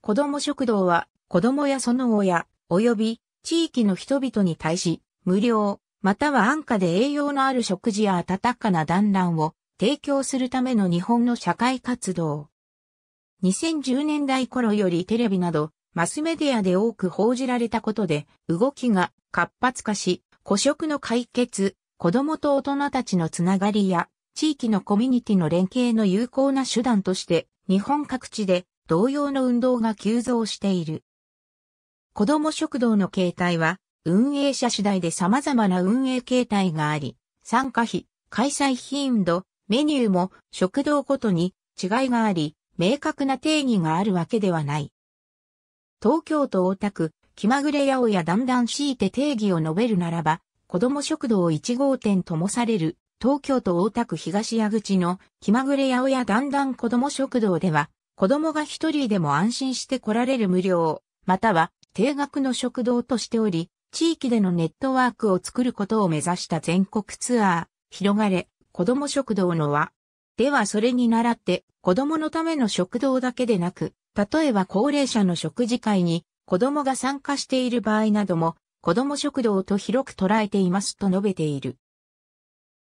子供食堂は、子供やその親、及び地域の人々に対し、無料、または安価で栄養のある食事や温かな団らんを提供するための日本の社会活動。2010年代頃よりテレビなどマスメディアで多く報じられたことで動きが活発化し、孤食の解決、子供と大人たちのつながりや地域のコミュニティの連携の有効な手段として日本各地で同様の運動が急増している。子ども食堂の形態は、運営者次第で様々な運営形態があり、参加費、開催頻度、メニューも食堂ごとに違いがあり、明確な定義があるわけではない。東京都大田区、気まぐれ八百屋だんだん強いて定義を述べるならば、子ども食堂1号店ともされる東京都大田区東矢口の気まぐれ八百屋だんだん子ども食堂では、子供が一人でも安心して来られる無料、または定額の食堂としており、地域でのネットワークを作ることを目指した全国ツアー、広がれ、子供食堂の輪。ではそれに倣って、子供のための食堂だけでなく、例えば高齢者の食事会に子供が参加している場合なども、子供食堂と広く捉えていますと述べている。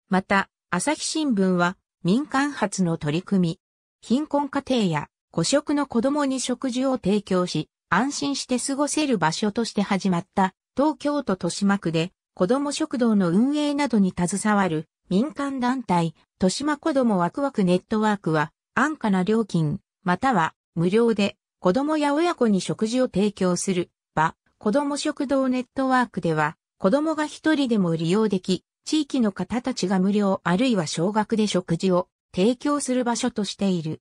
また、朝日新聞は民間発の取り組み、貧困家庭や孤食の子供に食事を提供し、安心して過ごせる場所として始まった東京都豊島区で子供食堂の運営などに携わる民間団体豊島子供ワクワクネットワークは安価な料金または無料で子供や親子に食事を提供する場子供食堂ネットワークでは子供が一人でも利用でき地域の方たちが無料あるいは少額で食事を提供する場所としている。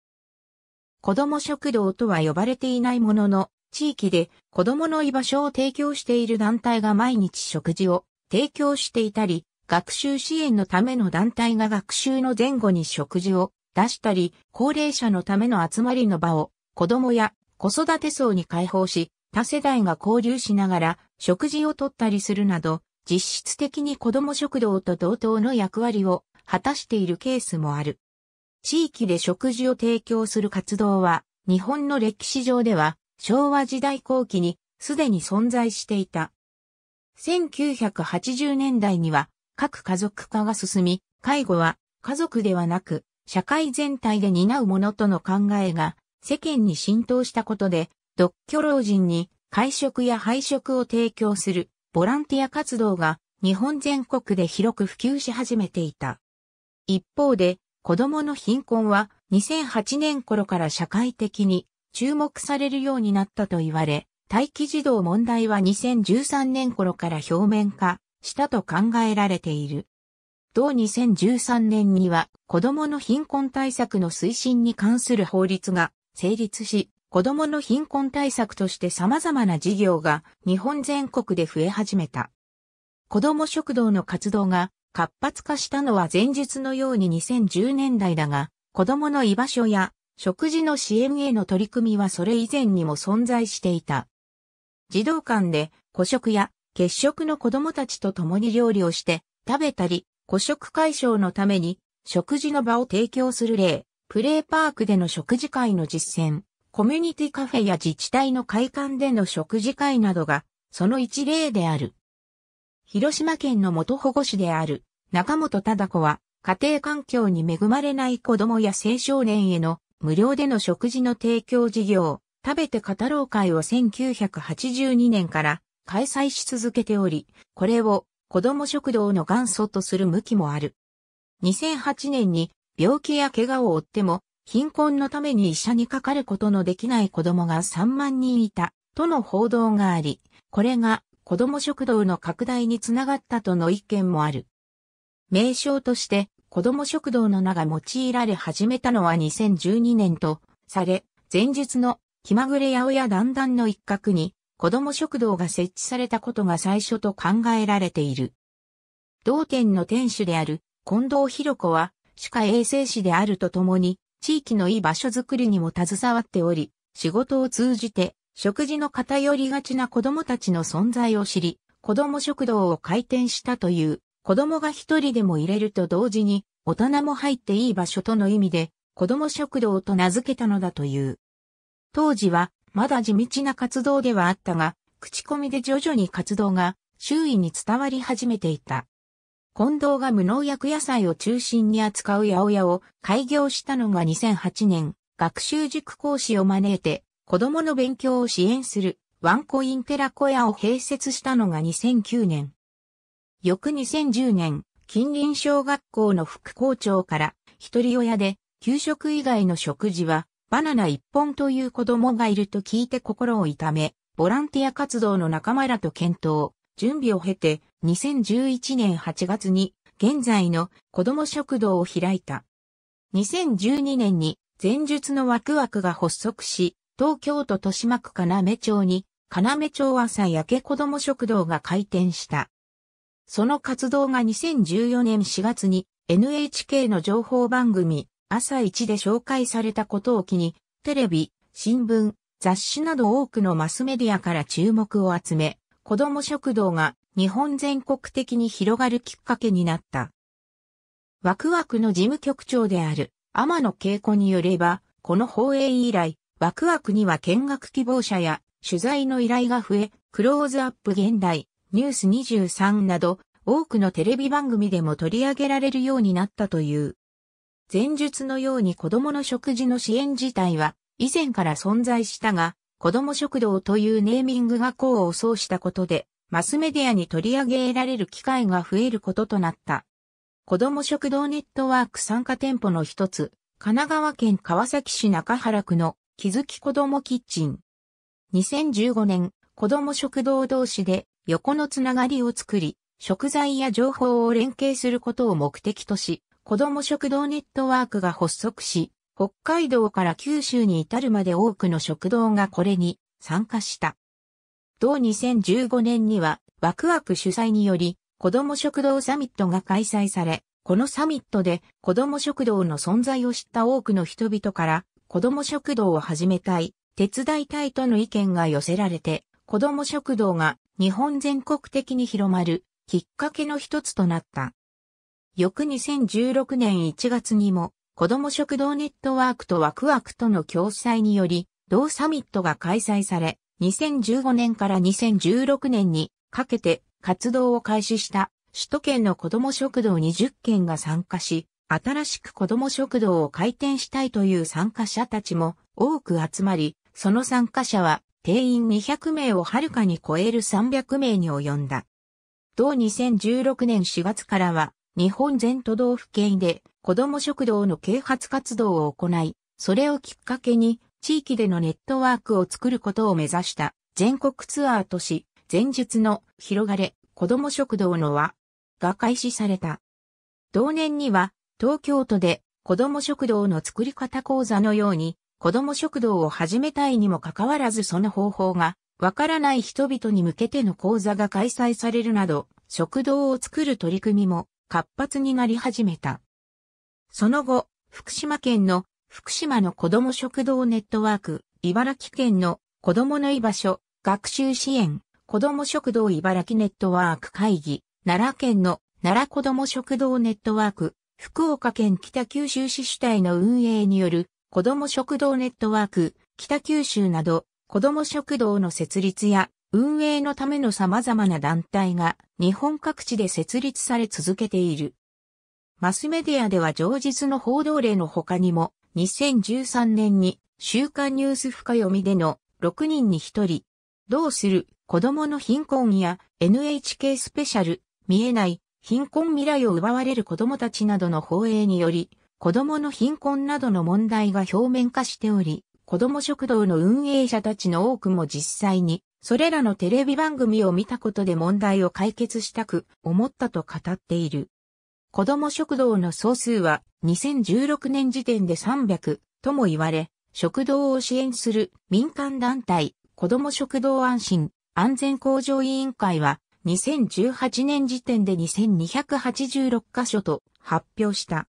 子供食堂とは呼ばれていないものの、地域で子供の居場所を提供している団体が毎日食事を提供していたり、学習支援のための団体が学習の前後に食事を出したり、高齢者のための集まりの場を子供や子育て層に開放し、他世代が交流しながら食事をとったりするなど、実質的に子供食堂と同等の役割を果たしているケースもある。地域で食事を提供する活動は、日本の歴史上では、昭和時代後期にすでに存在していた。1980年代には、各家族化が進み、介護は家族ではなく、社会全体で担うものとの考えが世間に浸透したことで、独居老人に会食や配食を提供するボランティア活動が日本全国で広く普及し始めていた。一方で、子供の貧困は2008年頃から社会的に注目されるようになったと言われ、待機児童問題は2013年頃から表面化したと考えられている。同2013年には子供の貧困対策の推進に関する法律が成立し、子供の貧困対策として様々な事業が日本全国で増え始めた。子供食堂の活動が活発化したのは前述のように2010年代だが、子供の居場所や食事の支援への取り組みはそれ以前にも存在していた。児童館で、孤食や欠食の子供たちと共に料理をして、食べたり、孤食解消のために、食事の場を提供する例、プレーパークでの食事会の実践、コミュニティカフェや自治体の会館での食事会などが、その一例である。広島県の元保護士である中本忠子は、家庭環境に恵まれない子供や青少年への無料での食事の提供事業、食べて語ろう会を1982年から開催し続けており、これを子供食堂の元祖とする向きもある。2008年に病気や怪我を負っても貧困のために医者にかかることのできない子供が3万人いたとの報道があり、これが子供食堂の拡大につながったとの意見もある。名称として子供食堂の名が用いられ始めたのは2012年とされ、前述の気まぐれ八百屋だんだんの一角に子供食堂が設置されたことが最初と考えられている。同店の店主である近藤博子は歯科衛生士であるとともに地域のいい場所づくりにも携わっており、仕事を通じて食事の偏りがちな子供たちの存在を知り、子供食堂を開店したという、子供が一人でも入れると同時に、大人も入っていい場所との意味で、子供食堂と名付けたのだという。当時は、まだ地道な活動ではあったが、口コミで徐々に活動が周囲に伝わり始めていた。近藤が無農薬野菜を中心に扱う八百屋を開業したのが2008年、学習塾講師を招いて子供の勉強を支援するワンコイン寺小屋を併設したのが2009年。翌2010年、近隣小学校の副校長から一人親で給食以外の食事はバナナ一本という子供がいると聞いて心を痛め、ボランティア活動の仲間らと検討、準備を経て2011年8月に現在の子供食堂を開いた。2012年に前述のワクワクが発足し、東京都豊島区金目町に、金目町朝焼け子ども食堂が開店した。その活動が2014年4月に NHK の情報番組朝一で紹介されたことを機に、テレビ、新聞、雑誌など多くのマスメディアから注目を集め、子ども食堂が日本全国的に広がるきっかけになった。ワクワクの事務局長である天野恵子によれば、この放映以来、ワクワクには見学希望者や取材の依頼が増え、クローズアップ現代、ニュース23など、多くのテレビ番組でも取り上げられるようになったという。前述のように子供の食事の支援自体は以前から存在したが、子供食堂というネーミングが功を奏したことで、マスメディアに取り上げられる機会が増えることとなった。子供食堂ネットワーク参加店舗の一つ、神奈川県川崎市中原区の気づき子供キッチン。2015年、子供食堂同士で横のつながりを作り、食材や情報を連携することを目的とし、子供食堂ネットワークが発足し、北海道から九州に至るまで多くの食堂がこれに参加した。同2015年には、ワクワク主催により、子供食堂サミットが開催され、このサミットで子供食堂の存在を知った多くの人々から子供食堂を始めたい、手伝いたいとの意見が寄せられて、子供食堂が日本全国的に広まるきっかけの一つとなった。翌2016年1月にも、子供食堂ネットワークとワクワクとの共催により、同サミットが開催され、2015年から2016年にかけて活動を開始した首都圏の子供食堂20件が参加し、新しく子供食堂を開店したいという参加者たちも多く集まり、その参加者は定員200名をはるかに超える300名に及んだ。同2016年4月からは日本全都道府県で子供食堂の啓発活動を行い、それをきっかけに地域でのネットワークを作ることを目指した全国ツアーとし、前述の広がれ子供食堂の輪が開始された。同年には東京都で子供食堂の作り方講座のように、子供食堂を始めたいにもかかわらずその方法がわからない人々に向けての講座が開催されるなど、食堂を作る取り組みも活発になり始めた。その後、福島県の福島の子供食堂ネットワーク、茨城県の子供の居場所、学習支援、子供食堂茨城ネットワーク会議、奈良県の奈良子供食堂ネットワーク、福岡県北九州市主体の運営による子ども食堂ネットワーク、北九州など子ども食堂の設立や運営のための様々な団体が日本各地で設立され続けている。マスメディアでは上日の報道例の他にも2013年に週刊ニュース深読みでの6人に1人、どうする子供の貧困や NHK スペシャル見えない貧困未来を奪われる子供たちなどの放映により、子供の貧困などの問題が表面化しており、子供食堂の運営者たちの多くも実際に、それらのテレビ番組を見たことで問題を解決したく思ったと語っている。子供食堂の総数は2016年時点で300とも言われ、食堂を支援する民間団体子供食堂安心安全向上委員会は2018年時点で2286箇所と発表した。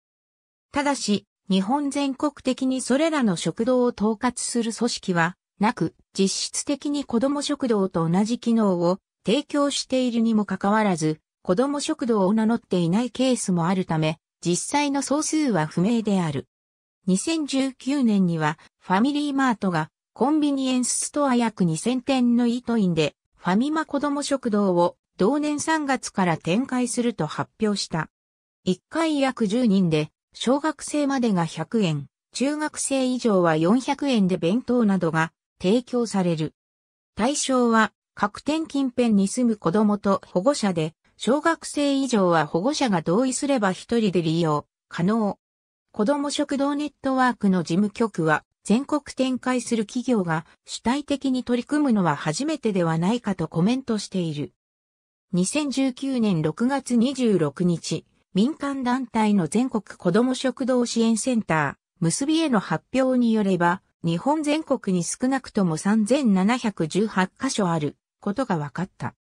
ただし、日本全国的にそれらの食堂を統括する組織はなく、実質的に子ども食堂と同じ機能を提供しているにもかかわらず、子ども食堂を名乗っていないケースもあるため、実際の総数は不明である。2019年にはファミリーマートがコンビニエンスストア約2000店のイートインでファミマ子ども食堂を同年3月から展開すると発表した。1回約10人で、小学生までが100円、中学生以上は400円で弁当などが提供される。対象は、各店近辺に住む子供と保護者で、小学生以上は保護者が同意すれば一人で利用可能。子供食堂ネットワークの事務局は、全国展開する企業が主体的に取り組むのは初めてではないかとコメントしている。2019年6月26日、民間団体の全国子ども食堂支援センター、結びへの発表によれば、日本全国に少なくとも3718箇所あることが分かった。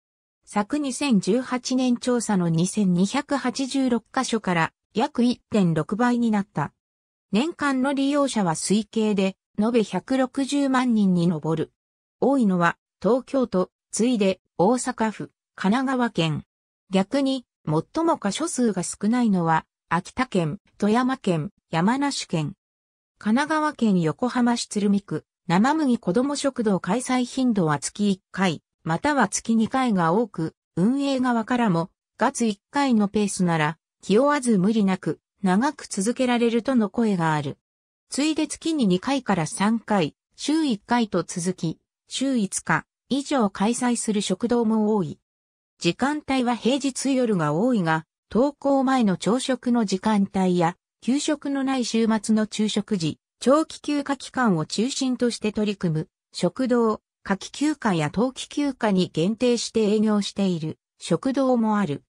昨2018年調査の2286箇所から約1.6倍になった。年間の利用者は推計で延べ160万人に上る。多いのは東京都、ついで大阪府、神奈川県。逆に、最も箇所数が少ないのは、秋田県、富山県、山梨県。神奈川県横浜市鶴見区、生麦子供食堂開催頻度は月1回、または月2回が多く、運営側からも、月1回のペースなら、気負わず無理なく、長く続けられるとの声がある。ついで月に2回から3回、週1回と続き、週5日以上開催する食堂も多い。時間帯は平日夜が多いが、登校前の朝食の時間帯や、給食のない週末の昼食時、長期休暇期間を中心として取り組む、食堂、夏季休暇や冬季休暇に限定して営業している、食堂もある。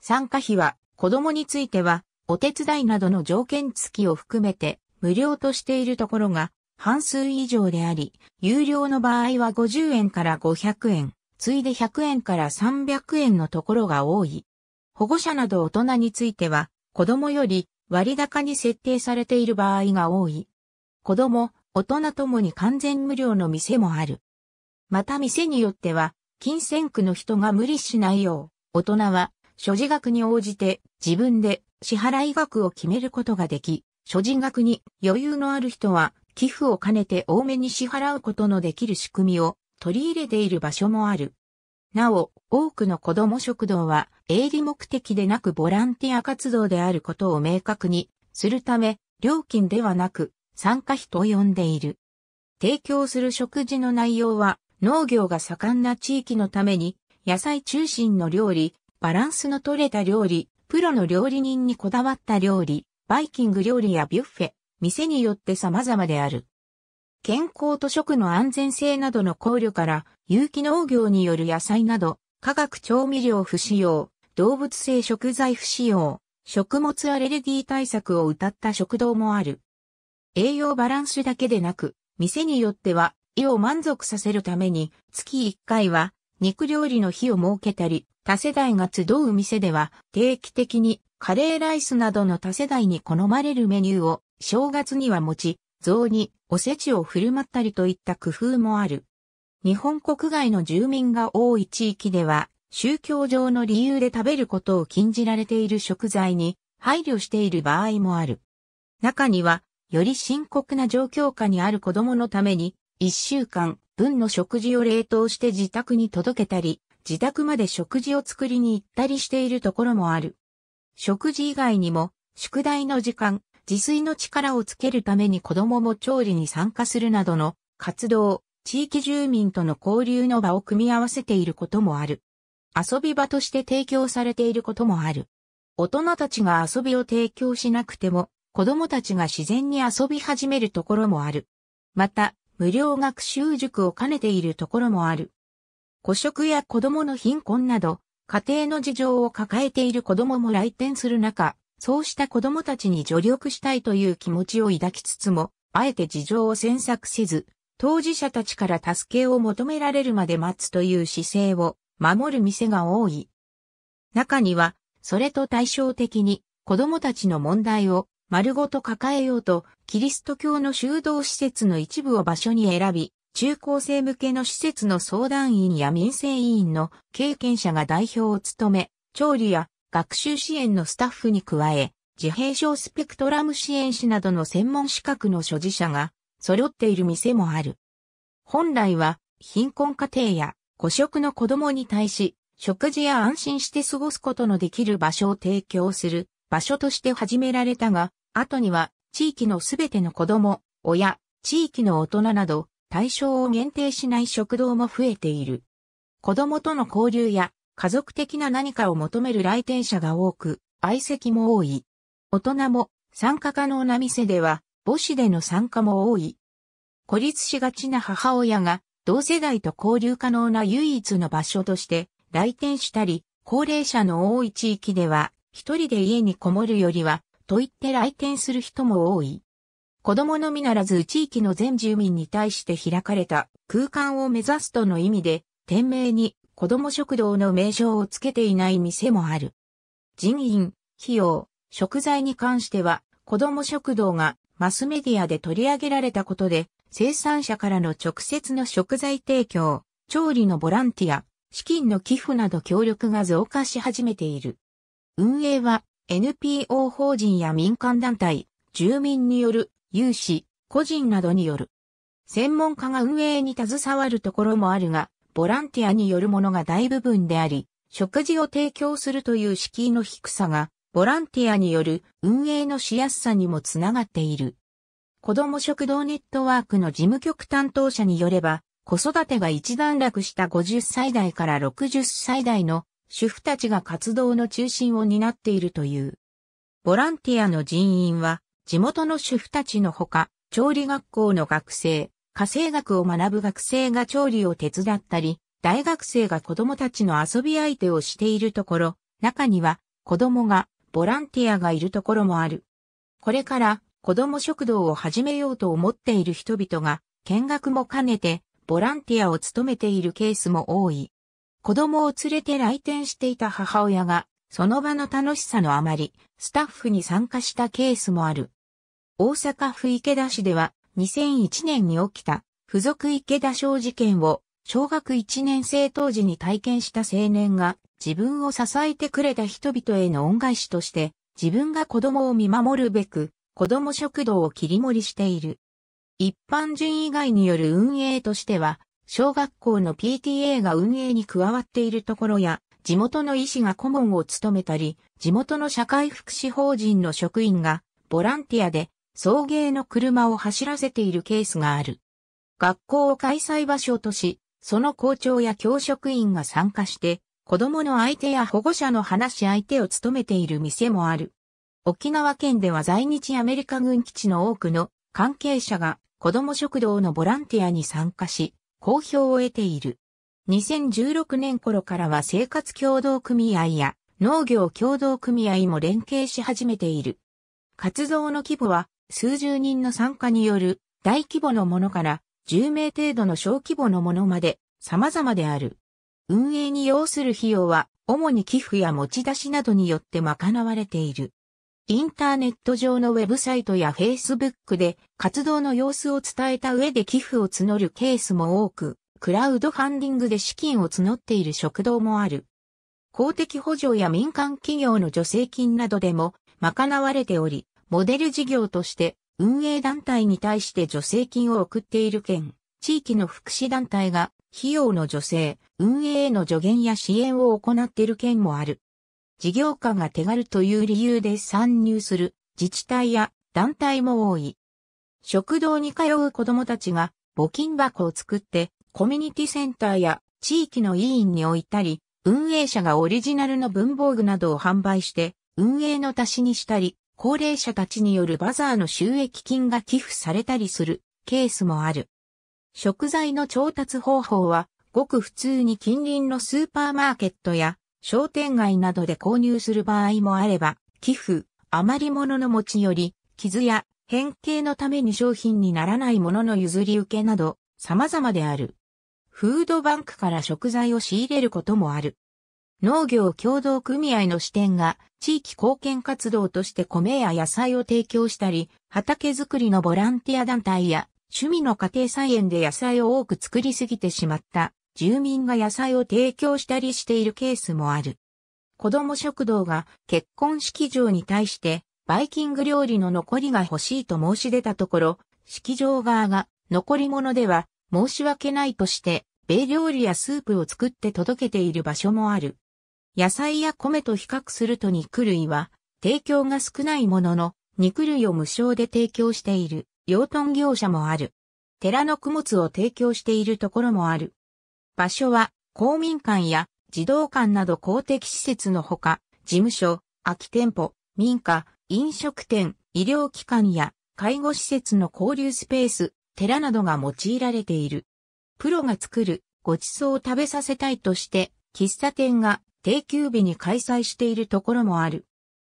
参加費は、子供については、お手伝いなどの条件付きを含めて、無料としているところが、半数以上であり、有料の場合は50円から500円。次いで100円から300円のところが多い。保護者など大人については、子供より割高に設定されている場合が多い。子供、大人ともに完全無料の店もある。また店によっては、金銭区の人が無理しないよう、大人は所持額に応じて自分で支払い額を決めることができ、所持額に余裕のある人は寄付を兼ねて多めに支払うことのできる仕組みを取り入れている場所もある。なお、多くの子ども食堂は営利目的でなくボランティア活動であることを明確にするため、料金ではなく参加費と呼んでいる。提供する食事の内容は農業が盛んな地域のために野菜中心の料理、バランスの取れた料理、プロの料理人にこだわった料理、バイキング料理やビュッフェ、店によって様々である。健康と食の安全性などの考慮から、有機農業による野菜など、化学調味料不使用、動物性食材不使用、食物アレルギー対策を謳った食堂もある。栄養バランスだけでなく、店によっては、胃を満足させるために、月1回は、肉料理の日を設けたり、多世代が集う店では、定期的に、カレーライスなどの多世代に好まれるメニューを、正月には持ち、像に、おせちを振る舞ったりといった工夫もある。日本国外の住民が多い地域では、宗教上の理由で食べることを禁じられている食材に配慮している場合もある。中には、より深刻な状況下にある子供のために、一週間分の食事を冷凍して自宅に届けたり、自宅まで食事を作りに行ったりしているところもある。食事以外にも、宿題の時間、自炊の力をつけるために子供も調理に参加するなどの活動、地域住民との交流の場を組み合わせていることもある。遊び場として提供されていることもある。大人たちが遊びを提供しなくても、子供たちが自然に遊び始めるところもある。また、無料学習塾を兼ねているところもある。孤食や子供の貧困など、家庭の事情を抱えている子供も来店する中、そうした子供たちに助力したいという気持ちを抱きつつも、あえて事情を詮索せず、当事者たちから助けを求められるまで待つという姿勢を守る店が多い。中には、それと対照的に子供たちの問題を丸ごと抱えようと、キリスト教の修道施設の一部を場所に選び、中高生向けの施設の相談員や民生委員の経験者が代表を務め、調理や学習支援のスタッフに加え、自閉症スペクトラム支援士などの専門資格の所持者が揃っている店もある。本来は貧困家庭や孤食の子供に対し食事や安心して過ごすことのできる場所を提供する場所として始められたが、後には地域のすべての子供、親、地域の大人など対象を限定しない食堂も増えている。子供との交流や家族的な何かを求める来店者が多く、愛席も多い。大人も参加可能な店では、母子での参加も多い。孤立しがちな母親が、同世代と交流可能な唯一の場所として来店したり、高齢者の多い地域では、一人で家にこもるよりは、と言って来店する人も多い。子供のみならず地域の全住民に対して開かれた空間を目指すとの意味で、店名に子供食堂の名称をつけていない店もある。人員、費用、食材に関しては、子供食堂がマスメディアで取り上げられたことで、生産者からの直接の食材提供、調理のボランティア、資金の寄付など協力が増加し始めている。運営は NPO 法人や民間団体、住民による有志、個人などによる。専門家が運営に携わるところもあるが、ボランティアによるものが大部分であり、食事を提供するという敷居の低さが、ボランティアによる運営のしやすさにもつながっている。子ども食堂ネットワークの事務局担当者によれば、子育てが一段落した50歳代から60歳代の主婦たちが活動の中心を担っているという。ボランティアの人員は、地元の主婦たちのほか、調理学校の学生、家政学を学ぶ学生が調理を手伝ったり、大学生が子供たちの遊び相手をしているところ、中には子供がボランティアがいるところもある。これから子供食堂を始めようと思っている人々が見学も兼ねてボランティアを務めているケースも多い。子供を連れて来店していた母親がその場の楽しさのあまりスタッフに参加したケースもある。大阪府池田市では2001年に起きた付属池田小事件を小学1年生当時に体験した青年が自分を支えてくれた人々への恩返しとして自分が子供を見守るべく子供食堂を切り盛りしている。一般人以外による運営としては小学校の PTA が運営に加わっているところや地元の医師が顧問を務めたり地元の社会福祉法人の職員がボランティアで送迎の車を走らせているケースがある。学校を開催場所とし、その校長や教職員が参加して、子供の相手や保護者の話し相手を務めている店もある。沖縄県では在日アメリカ軍基地の多くの関係者が子供食堂のボランティアに参加し、好評を得ている。2016年頃からは生活協同組合や農業協同組合も連携し始めている。活動の規模は数十人の参加による大規模のものから10名程度の小規模のものまで様々である。運営に要する費用は主に寄付や持ち出しなどによって賄われている。インターネット上のウェブサイトやフェイスブックで活動の様子を伝えた上で寄付を募るケースも多く、クラウドファンディングで資金を募っている食堂もある。公的補助や民間企業の助成金などでも賄われており、モデル事業として運営団体に対して助成金を送っている県、地域の福祉団体が費用の助成、運営への助言や支援を行っている県もある。事業化が手軽という理由で参入する自治体や団体も多い。食堂に通う子供たちが募金箱を作ってコミュニティセンターや地域の委員に置いたり、運営者がオリジナルの文房具などを販売して運営の足しにしたり、高齢者たちによるバザーの収益金が寄付されたりするケースもある。食材の調達方法は、ごく普通に近隣のスーパーマーケットや商店街などで購入する場合もあれば、寄付、余り物の持ち寄り、傷や変形のために商品にならないものの譲り受けなど様々である。フードバンクから食材を仕入れることもある。農業協同組合の支店が地域貢献活動として米や野菜を提供したり、畑作りのボランティア団体や趣味の家庭菜園で野菜を多く作りすぎてしまった住民が野菜を提供したりしているケースもある。子供食堂が結婚式場に対してバイキング料理の残りが欲しいと申し出たところ、式場側が残り物では申し訳ないとして、米料理やスープを作って届けている場所もある。野菜や米と比較すると肉類は提供が少ないものの肉類を無償で提供している養豚業者もある。寺の供物を提供しているところもある。場所は公民館や児童館など公的施設のほか、事務所、空き店舗、民家、飲食店、医療機関や介護施設の交流スペース、寺などが用いられている。プロが作るごちそうを食べさせたいとして、喫茶店が定休日に開催しているところもある。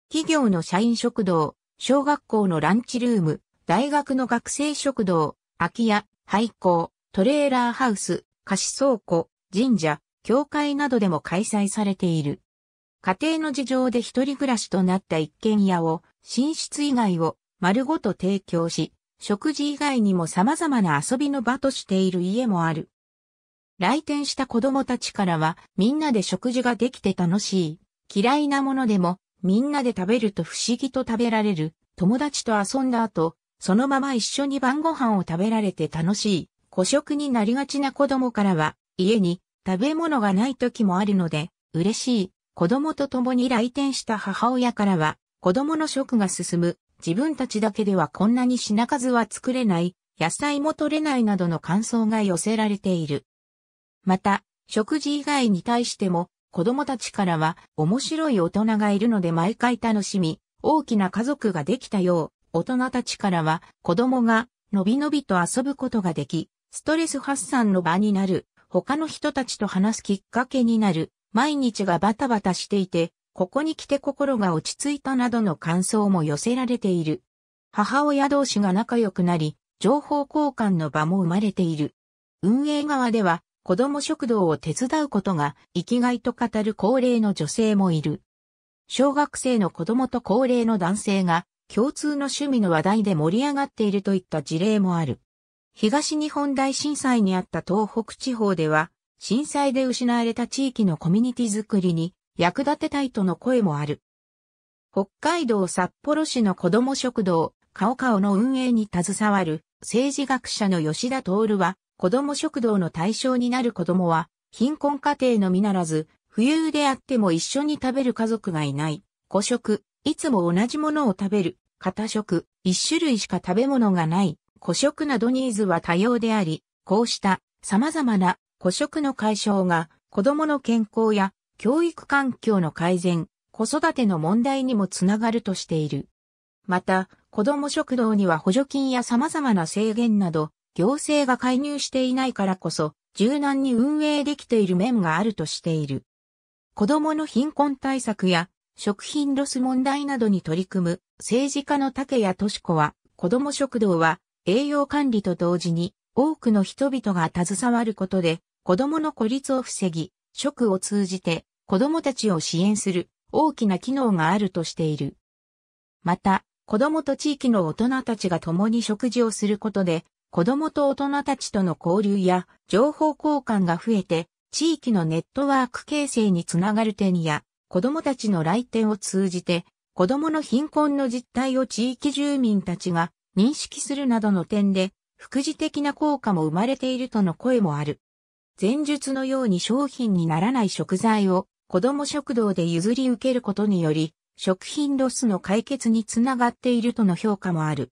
企業の社員食堂、小学校のランチルーム、大学の学生食堂、空き家、廃校、トレーラーハウス、貸倉庫、神社、教会などでも開催されている。家庭の事情で一人暮らしとなった一軒家を、寝室以外を丸ごと提供し、食事以外にも様々な遊びの場としている家もある。来店した子供たちからは、みんなで食事ができて楽しい。嫌いなものでも、みんなで食べると不思議と食べられる。友達と遊んだ後、そのまま一緒に晩ご飯を食べられて楽しい。孤食になりがちな子供からは、家に食べ物がない時もあるので、嬉しい。子供と共に来店した母親からは、子供の食が進む。自分たちだけではこんなに品数は作れない。野菜も取れないなどの感想が寄せられている。また、食事以外に対しても、子供たちからは面白い大人がいるので毎回楽しみ、大きな家族ができたよう、大人たちからは子供がのびのびと遊ぶことができ、ストレス発散の場になる、他の人たちと話すきっかけになる、毎日がバタバタしていて、ここに来て心が落ち着いたなどの感想も寄せられている。母親同士が仲良くなり、情報交換の場も生まれている。運営側では、子供食堂を手伝うことが生きがいと語る高齢の女性もいる。小学生の子供と高齢の男性が共通の趣味の話題で盛り上がっているといった事例もある。東日本大震災にあった東北地方では、震災で失われた地域のコミュニティづくりに役立てたいとの声もある。北海道札幌市の子供食堂、カオカオの運営に携わる政治学者の吉田徹は、子供食堂の対象になる子供は、貧困家庭のみならず、富裕であっても一緒に食べる家族がいない、個食、いつも同じものを食べる、片食、一種類しか食べ物がない、個食などニーズは多様であり、こうした様々な個食の解消が子供の健康や教育環境の改善、子育ての問題にもつながるとしている。また、子供食堂には補助金や様々な制限など、行政が介入していないからこそ、柔軟に運営できている面があるとしている。子供の貧困対策や食品ロス問題などに取り組む政治家の竹谷敏子は、子供食堂は栄養管理と同時に多くの人々が携わることで子供の孤立を防ぎ、食を通じて子供たちを支援する大きな機能があるとしている。また、子供と地域の大人たちが共に食事をすることで、子供と大人たちとの交流や情報交換が増えて、地域のネットワーク形成につながる点や、子供たちの来店を通じて、子供の貧困の実態を地域住民たちが認識するなどの点で、副次的な効果も生まれているとの声もある。前述のように商品にならない食材を子供食堂で譲り受けることにより、食品ロスの解決につながっているとの評価もある。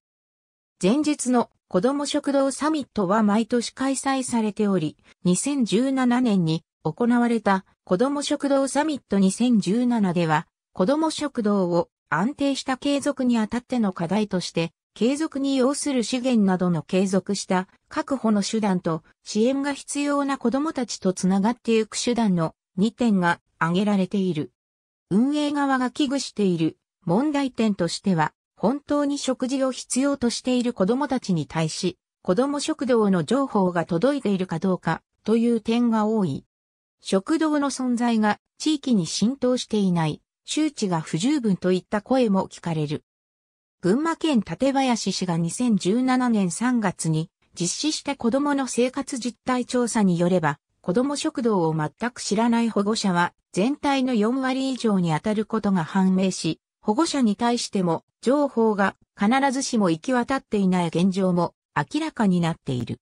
前述の子供食堂サミットは毎年開催されており、2017年に行われた子供食堂サミット2017では、子供食堂を安定した継続にあたっての課題として、継続に要する資源などの継続した確保の手段と支援が必要な子供たちとつながっていく手段の2点が挙げられている。運営側が危惧している問題点としては、本当に食事を必要としている子供たちに対し、子供食堂の情報が届いているかどうかという点が多い。食堂の存在が地域に浸透していない、周知が不十分といった声も聞かれる。群馬県館林市が2017年3月に実施した子供の生活実態調査によれば、子供食堂を全く知らない保護者は全体の4割以上に当たることが判明し、保護者に対しても情報が必ずしも行き渡っていない現状も明らかになっている。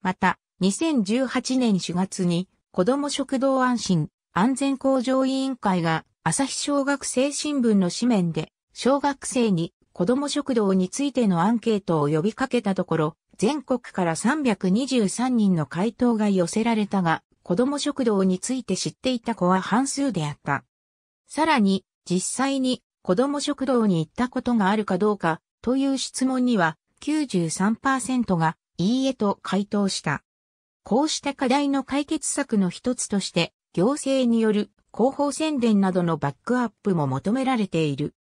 また、2018年4月に子ども食堂安心安全向上委員会が朝日小学生新聞の紙面で小学生に子ども食堂についてのアンケートを呼びかけたところ、全国から323人の回答が寄せられたが、子ども食堂について知っていた子は半数であった。さらに、実際に子供食堂に行ったことがあるかどうかという質問には93%がいいえと回答した。こうした課題の解決策の一つとして、行政による広報宣伝などのバックアップも求められている。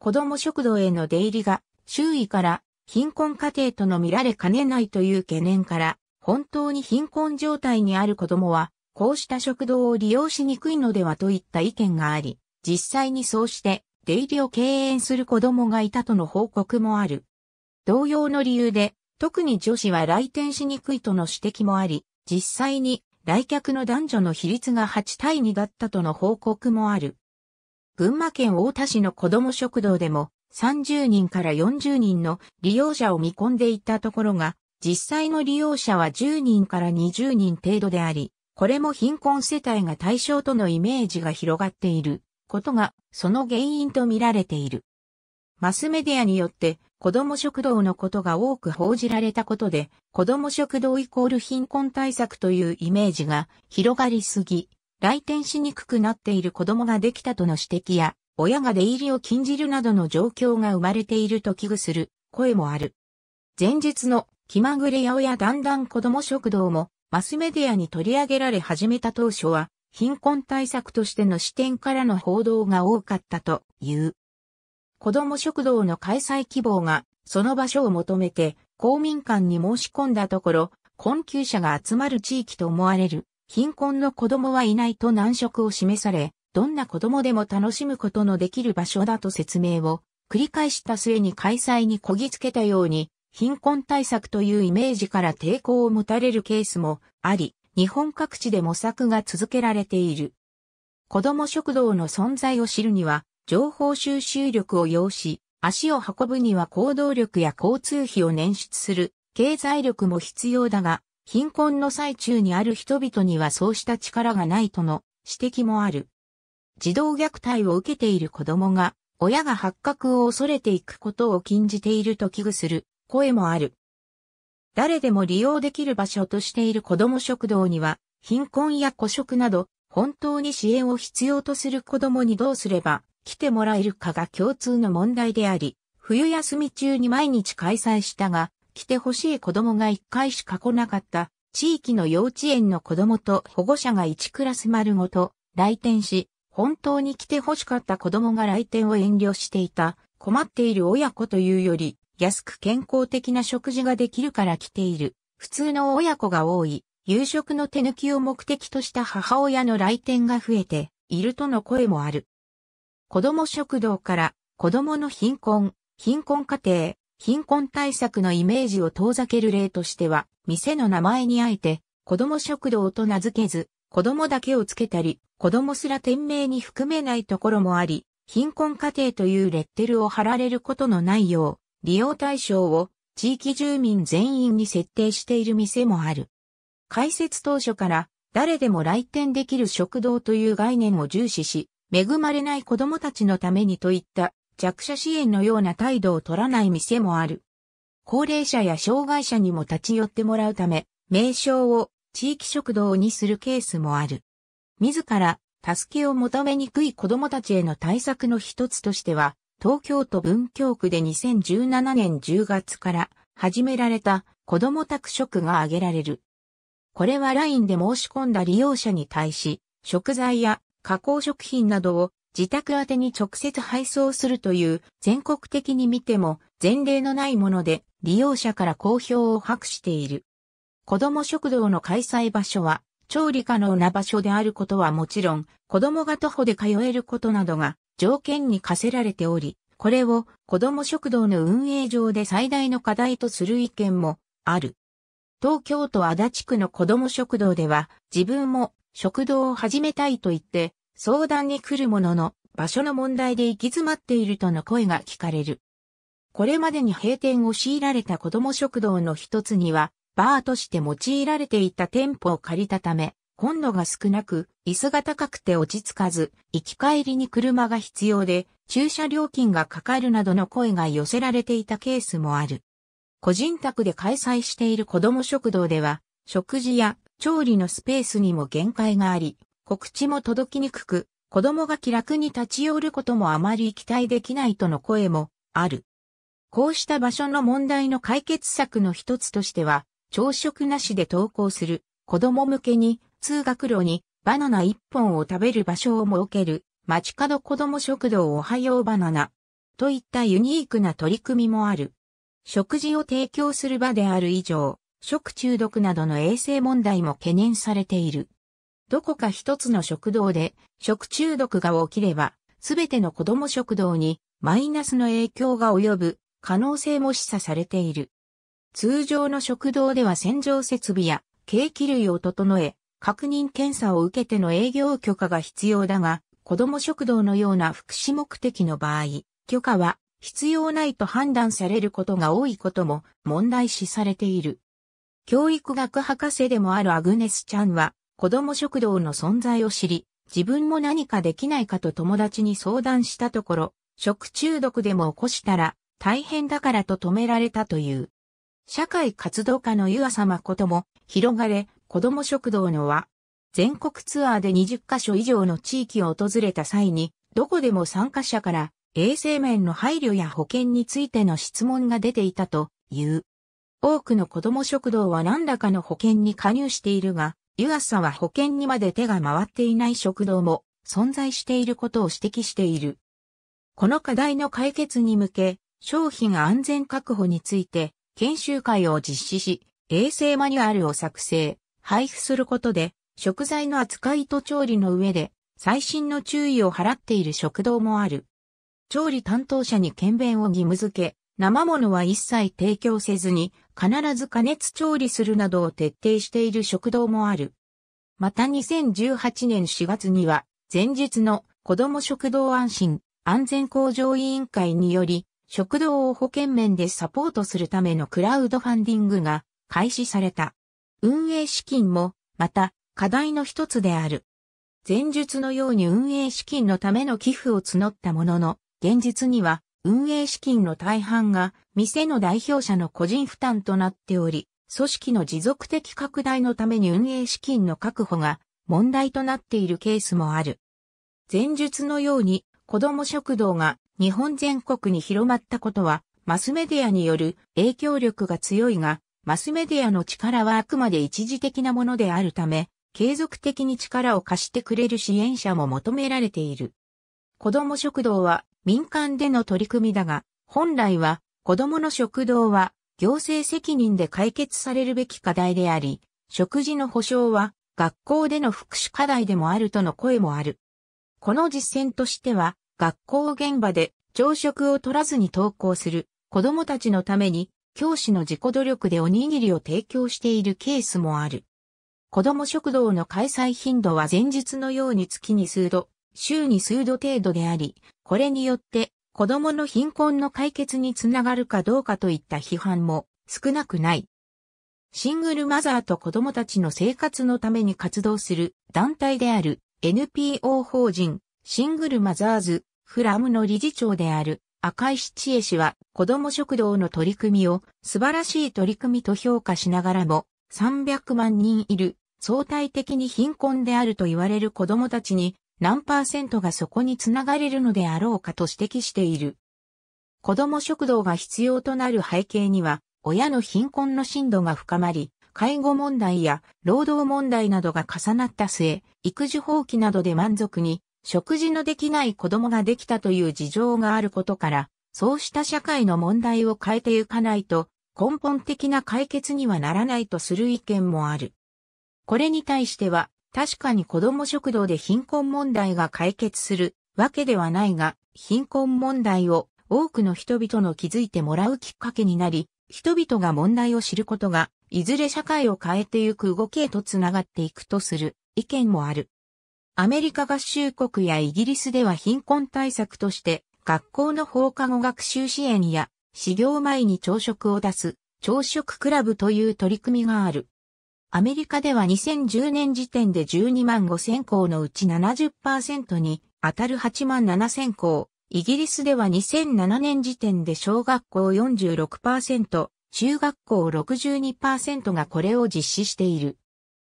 子供食堂への出入りが周囲から貧困家庭との見られかねないという懸念から、本当に貧困状態にある子供は、こうした食堂を利用しにくいのではといった意見があり、実際にそうして出入りを敬遠する子供がいたとの報告もある。同様の理由で、特に女子は来店しにくいとの指摘もあり、実際に来客の男女の比率が8対2だったとの報告もある。群馬県太田市の子供食堂でも30人から40人の利用者を見込んでいたところが、実際の利用者は10人から20人程度であり、これも貧困世帯が対象とのイメージが広がっている。ことがその原因とみられている。マスメディアによって子供食堂のことが多く報じられたことで、子供食堂イコール貧困対策というイメージが広がりすぎ、来店しにくくなっている子供ができたとの指摘や、親が出入りを禁じるなどの状況が生まれていると危惧する声もある。前日の気まぐれ八百屋だんだん子供食堂もマスメディアに取り上げられ始めた当初は貧困対策としての視点からの報道が多かったという。子ども食堂の開催希望が、その場所を求めて、公民館に申し込んだところ、困窮者が集まる地域と思われる、貧困の子供はいないと難色を示され、どんな子供でも楽しむことのできる場所だと説明を繰り返した末に開催にこぎつけたように、貧困対策というイメージから抵抗を持たれるケースもあり、日本各地で模索が続けられている。子供食堂の存在を知るには、情報収集力を要し、足を運ぶには行動力や交通費を捻出する経済力も必要だが、貧困の最中にある人々にはそうした力がないとの指摘もある。児童虐待を受けている子供が、親が発覚を恐れていくことを禁じていると危惧する声もある。誰でも利用できる場所としている子ども食堂には、貧困や孤食など、本当に支援を必要とする子どもにどうすれば来てもらえるかが共通の問題であり、冬休み中に毎日開催したが、来てほしい子どもが1回しか来なかった地域の幼稚園の子どもと保護者が1クラス丸ごと来店し、本当に来てほしかった子どもが来店を遠慮していた、困っている親子というより、安く健康的な食事ができるから来ている。普通の親子が多い、夕食の手抜きを目的とした母親の来店が増えているとの声もある。子供食堂から子供の貧困、貧困家庭、貧困対策のイメージを遠ざける例としては、店の名前にあえて、子供食堂と名付けず、子供だけをつけたり、子供すら店名に含めないところもあり、貧困家庭というレッテルを貼られることのないよう、利用対象を地域住民全員に設定している店もある。開設当初から誰でも来店できる食堂という概念を重視し、恵まれない子供たちのためにといった弱者支援のような態度を取らない店もある。高齢者や障害者にも立ち寄ってもらうため、名称を地域食堂にするケースもある。自ら助けを求めにくい子供たちへの対策の一つとしては、東京都文京区で2017年10月から始められた子ども宅食が挙げられる。これは LINE で申し込んだ利用者に対し、食材や加工食品などを自宅宛に直接配送するという全国的に見ても前例のないもので利用者から好評を博している。子ども食堂の開催場所は調理可能な場所であることはもちろん子どもが徒歩で通えることなどが条件に課せられており、これを子ども食堂の運営上で最大の課題とする意見もある。東京都足立区の子ども食堂では自分も食堂を始めたいと言って相談に来るものの場所の問題で行き詰まっているとの声が聞かれる。これまでに閉店を強いられた子ども食堂の一つにはバーとして用いられていた店舗を借りたため本度が少なく、椅子が高くて落ち着かず、行き帰りに車が必要で、駐車料金がかかるなどの声が寄せられていたケースもある。個人宅で開催している子ども食堂では、食事や調理のスペースにも限界があり、告知も届きにくく、子供が気楽に立ち寄ることもあまり期待できないとの声もある。こうした場所の問題の解決策の一つとしては、朝食なしで登校する子供向けに通学路にバナナ1本を食べる場所を設ける街角子ども食堂おはようバナナといったユニークな取り組みもある。食事を提供する場である以上、食中毒などの衛生問題も懸念されている。どこか一つの食堂で食中毒が起きれば、すべての子ども食堂にマイナスの影響が及ぶ可能性も示唆されている。通常の食堂では洗浄設備やケーキ類を整え、確認検査を受けての営業許可が必要だが、子供食堂のような福祉目的の場合、許可は必要ないと判断されることが多いことも問題視されている。教育学博士でもあるアグネスちゃんは、子供食堂の存在を知り、自分も何かできないかと友達に相談したところ、食中毒でも起こしたら大変だからと止められたという。社会活動家の湯浅誠も広がれ、子供食堂のは、全国ツアーで20カ所以上の地域を訪れた際に、どこでも参加者から衛生面の配慮や保険についての質問が出ていたという。多くの子供食堂は何らかの保険に加入しているが、湯浅は保険にまで手が回っていない食堂も存在していることを指摘している。この課題の解決に向け、商品安全確保について研修会を実施し、衛生マニュアルを作成、配布することで、食材の扱いと調理の上で、最新の注意を払っている食堂もある。調理担当者に検便を義務付け、生物は一切提供せずに、必ず加熱調理するなどを徹底している食堂もある。また2018年4月には、前日の子ども食堂安心安全向上委員会により、食堂を保険面でサポートするためのクラウドファンディングが開始された。運営資金も、また、課題の一つである。前述のように運営資金のための寄付を募ったものの、現実には運営資金の大半が店の代表者の個人負担となっており、組織の持続的拡大のために運営資金の確保が問題となっているケースもある。前述のように子ども食堂が日本全国に広まったことはマスメディアによる影響力が強いが、マスメディアの力はあくまで一時的なものであるため、継続的に力を貸してくれる支援者も求められている。子ども食堂は民間での取り組みだが、本来は子どもの食堂は行政責任で解決されるべき課題であり、食事の保障は学校での福祉課題でもあるとの声もある。この実践としては、学校現場で朝食を取らずに登校する子供たちのために教師の自己努力でおにぎりを提供しているケースもある。子供食堂の開催頻度は前日のように月に数度、週に数度程度であり、これによって子供の貧困の解決につながるかどうかといった批判も少なくない。シングルマザーと子供たちの生活のために活動する団体である NPO 法人シングルマザーズフラムの理事長である赤石知恵氏は子供食堂の取り組みを素晴らしい取り組みと評価しながらも300万人いる相対的に貧困であると言われる子供たちに何パーセントがそこにつながれるのであろうかと指摘している。子供食堂が必要となる背景には親の貧困の深度が深まり、介護問題や労働問題などが重なった末、育児放棄などで満足に食事のできない子供ができたという事情があることから、そうした社会の問題を変えてゆかないと、根本的な解決にはならないとする意見もある。これに対しては、確かに子供食堂で貧困問題が解決するわけではないが、貧困問題を多くの人々の気づいてもらうきっかけになり、人々が問題を知ることが、いずれ社会を変えてゆく動きへとつながっていくとする意見もある。アメリカ合衆国やイギリスでは貧困対策として、学校の放課後学習支援や、始業前に朝食を出す、朝食クラブという取り組みがある。アメリカでは2010年時点で12万5千校のうち70%に当たる8万7千校、イギリスでは2007年時点で小学校46%、中学校62%がこれを実施している。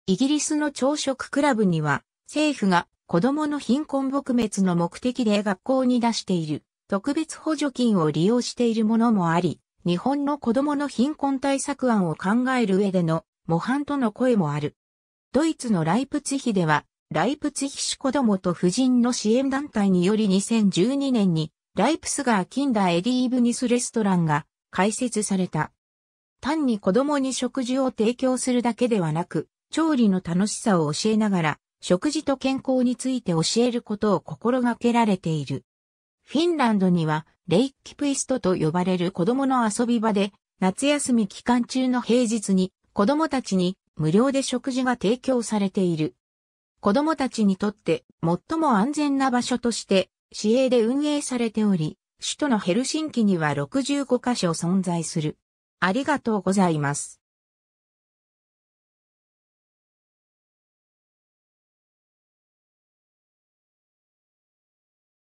イギリスの朝食クラブには政府が子供の貧困撲滅の目的で学校に出している特別補助金を利用しているものもあり、日本の子供の貧困対策案を考える上での模範との声もある。ドイツのライプツヒでは、ライプツヒ市子供と婦人の支援団体により2012年に、ライプスガー・キンダー・エディーブニスレストランが開設された。単に子供に食事を提供するだけではなく、調理の楽しさを教えながら、食事と健康について教えることを心がけられている。フィンランドには、レイキプイストと呼ばれる子供の遊び場で、夏休み期間中の平日に、子供たちに無料で食事が提供されている。子供たちにとって最も安全な場所として、市営で運営されており、首都のヘルシンキには65カ所存在する。ありがとうございます。